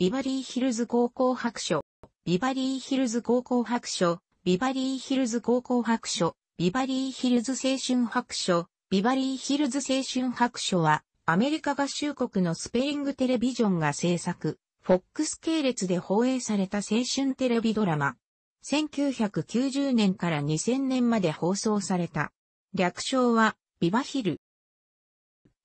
ビバリーヒルズ高校白書、ビバリーヒルズ高校白書、ビバリーヒルズ高校白書、ビバリーヒルズ青春白書、ビバリーヒルズ青春白書は、アメリカ合衆国のスペイングテレビジョンが制作、フォックス系列で放映された青春テレビドラマ。1990年から2000年まで放送された。略称は、ビバヒル。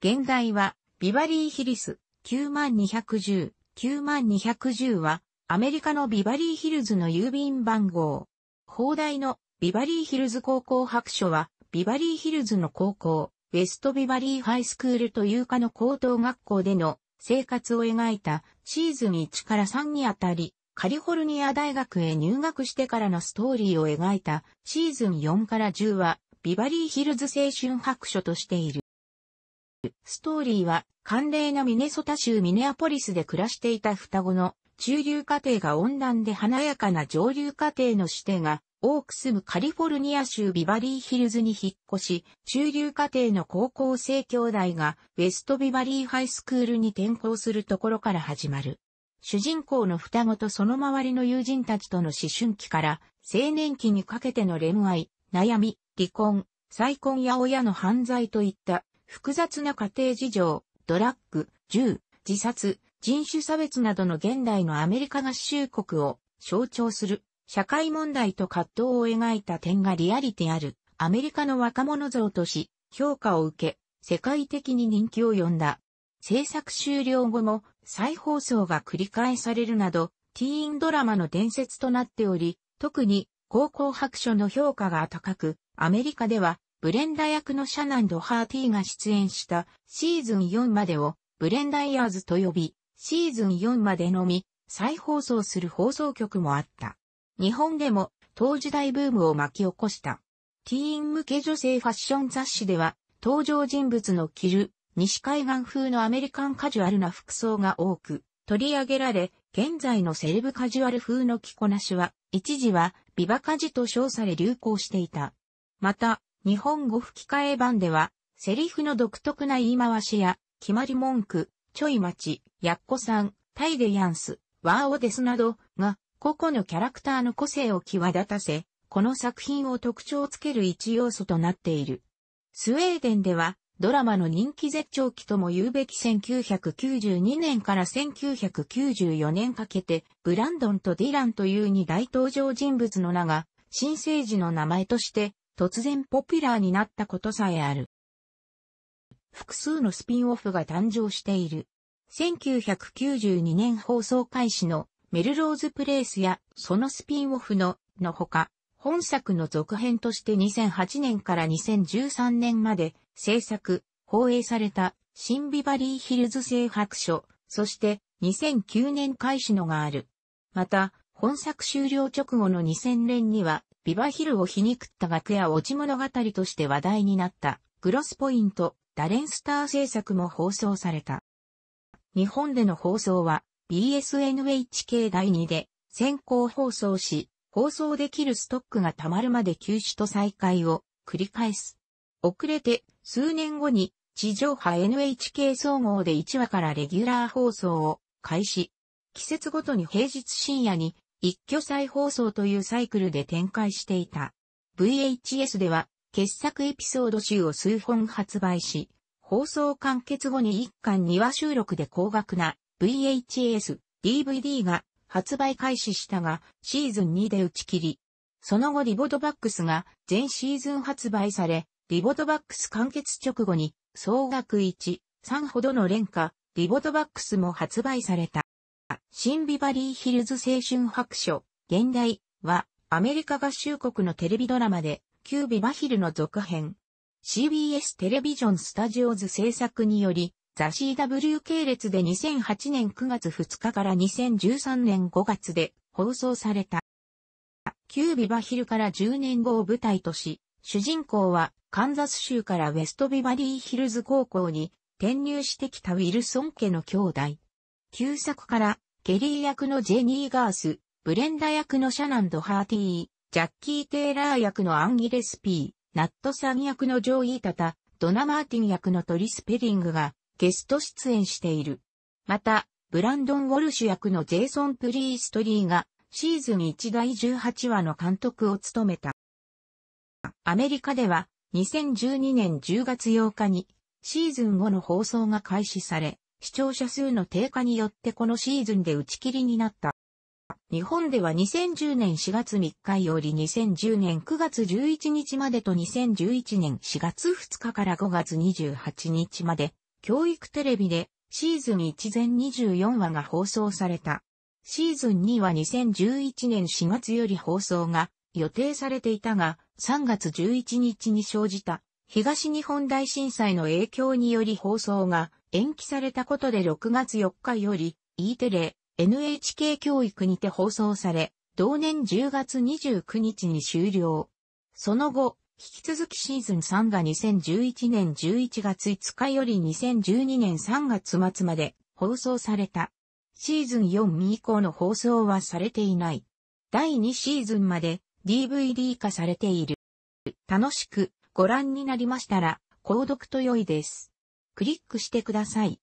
現代は、ビバリーヒリス、9210。9210は、アメリカのビバリーヒルズの郵便番号。砲台のビバリーヒルズ高校白書は、ビバリーヒルズの高校、ウェストビバリーハイスクールというかの高等学校での生活を描いたシーズン1から3にあたり、カリフォルニア大学へ入学してからのストーリーを描いたシーズン4から10は、ビバリーヒルズ青春白書としている。ストーリーは、寒冷なミネソタ州ミネアポリスで暮らしていた双子の中流家庭が温暖で華やかな上流家庭の子弟が多く住むカリフォルニア州ビバリーヒルズに引っ越し、中流家庭の高校生兄弟がウェストビバリーハイスクールに転校するところから始まる。主人公の双子とその周りの友人たちとの思春期から青年期にかけての恋愛、悩み、離婚、再婚や親の犯罪といった複雑な家庭事情、ドラッグ、銃、自殺、人種差別などの現代のアメリカ合衆国を象徴する社会問題と葛藤を描いた点がリアリティあるアメリカの若者像とし評価を受け世界的に人気を呼んだ。制作終了後も再放送が繰り返されるなどティーンドラマの伝説となっており特に高校白書の評価が高くアメリカではブレンダ役のシャナン・ドハーティーが出演したシーズン4までをブレンダイヤーズと呼び、シーズン4までのみ再放送する放送局もあった。日本でも当時代ブームを巻き起こした。ティーン向け女性ファッション雑誌では登場人物の着る西海岸風のアメリカンカジュアルな服装が多く取り上げられ、現在のセレブカジュアル風の着こなしは一時はビバカジと称され流行していた。また、日本語吹き替え版では、セリフの独特な言い回しや、決まり文句、ちょい待ち、やっこさん、タイデヤンス、ワーオデスなどが、個々のキャラクターの個性を際立たせ、この作品を特徴つける一要素となっている。スウェーデンでは、ドラマの人気絶頂期とも言うべき1992年から1994年かけて、ブランドンとディランという二大登場人物の名が、新生児の名前として突然ポピュラーになったことさえある。複数のスピンオフが誕生している。1992年放送開始のメルローズプレイスやそのスピンオフののほか、本作の続編として2008年から2013年まで制作、放映されたシンビバリーヒルズ製白書、そして2009年開始のがある。また、本作終了直後の2000年にはビバヒルを皮肉った楽屋落ち物語として話題になった、グロスポイント、ダレンスター制作も放送された。日本での放送は、BSNHK 第2で、先行放送し、放送できるストックが溜まるまで休止と再開を繰り返す。遅れて、数年後に、地上波 NHK 総合で1話からレギュラー放送を開始。季節ごとに平日深夜に一挙再放送というサイクルで展開していた。VHS では、傑作エピソード集を数本発売し、放送完結後に一巻2話収録で高額な VHS、DVD が発売開始したが、シーズン2で打ち切り。その後リボドバックスが全シーズン発売され、リボドバックス完結直後に総額1、3ほどの廉価、リボドバックスも発売された。新ビバリーヒルズ青春白書、現代は、アメリカ合衆国のテレビドラマで、キュービバヒルの続編。CBS テレビジョンスタジオズ制作により、ザ・ c W 系列で2008年9月2日から2013年5月で放送された。キュービバヒルから10年後を舞台とし、主人公はカンザス州からウェストビバリーヒルズ高校に転入してきたウィルソン家の兄弟。旧作からケリー役のジェニー・ガース、ブレンダ役のシャナンド・ハーティー、ジャッキー・テイラー役のアンギレスピー、ナットさん役のジョー・イータタ、ドナ・マーティン役のトリス・ペリングがゲスト出演している。また、ブランドン・ウォルシュ役のジェイソン・プリーストリーがシーズン1第18話の監督を務めた。アメリカでは2012年10月8日にシーズン5の放送が開始され、視聴者数の低下によってこのシーズンで打ち切りになった。日本では2010年4月3日より2010年9月11日までと2011年4月2日から5月28日まで、教育テレビでシーズン1全24話が放送された。シーズン2は2011年4月より放送が予定されていたが、3月11日に生じた東日本大震災の影響により放送が延期されたことで6月4日より E テレ NHK 教育にて放送され、同年10月29日に終了。その後、引き続きシーズン3が2011年11月5日より2012年3月末まで放送された。シーズン4以降の放送はされていない。第2シーズンまで DVD 化されている。楽しくご覧になりましたら、購読と良いです。クリックしてください。